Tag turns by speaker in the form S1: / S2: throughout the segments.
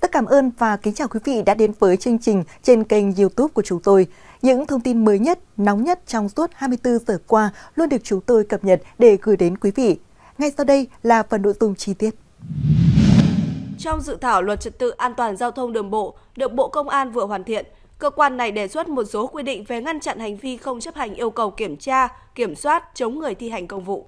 S1: tất cảm ơn và kính chào quý vị đã đến với chương trình trên kênh YouTube của chúng tôi. Những thông tin mới nhất, nóng nhất trong suốt 24 giờ qua luôn được chúng tôi cập nhật để gửi đến quý vị. Ngay sau đây là phần nội dung chi tiết.
S2: Trong dự thảo luật trật tự an toàn giao thông đường bộ được Bộ Công an vừa hoàn thiện, cơ quan này đề xuất một số quy định về ngăn chặn hành vi không chấp hành yêu cầu kiểm tra, kiểm soát chống người thi hành công vụ.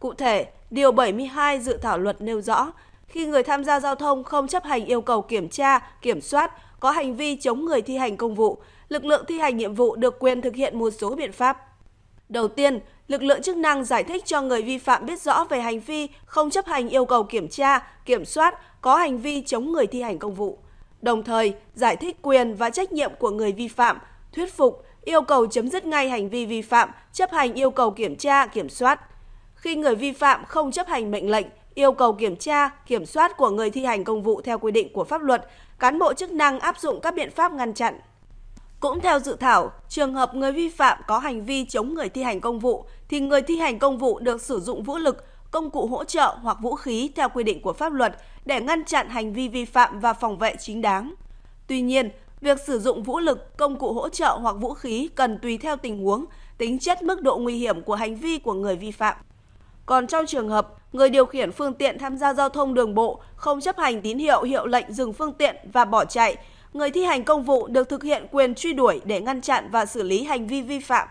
S2: Cụ thể, điều 72 dự thảo luật nêu rõ khi người tham gia giao thông không chấp hành yêu cầu kiểm tra, kiểm soát, có hành vi chống người thi hành công vụ, lực lượng thi hành nhiệm vụ được quyền thực hiện một số biện pháp. Đầu tiên, lực lượng chức năng giải thích cho người vi phạm biết rõ về hành vi không chấp hành yêu cầu kiểm tra, kiểm soát, có hành vi chống người thi hành công vụ. Đồng thời, giải thích quyền và trách nhiệm của người vi phạm, thuyết phục, yêu cầu chấm dứt ngay hành vi vi phạm, chấp hành yêu cầu kiểm tra, kiểm soát. Khi người vi phạm không chấp hành mệnh lệnh, yêu cầu kiểm tra, kiểm soát của người thi hành công vụ theo quy định của pháp luật, cán bộ chức năng áp dụng các biện pháp ngăn chặn. Cũng theo dự thảo, trường hợp người vi phạm có hành vi chống người thi hành công vụ thì người thi hành công vụ được sử dụng vũ lực, công cụ hỗ trợ hoặc vũ khí theo quy định của pháp luật để ngăn chặn hành vi vi phạm và phòng vệ chính đáng. Tuy nhiên, việc sử dụng vũ lực, công cụ hỗ trợ hoặc vũ khí cần tùy theo tình huống, tính chất mức độ nguy hiểm của hành vi của người vi phạm. Còn trong trường hợp người điều khiển phương tiện tham gia giao thông đường bộ không chấp hành tín hiệu hiệu lệnh dừng phương tiện và bỏ chạy, người thi hành công vụ được thực hiện quyền truy đuổi để ngăn chặn và xử lý hành vi vi phạm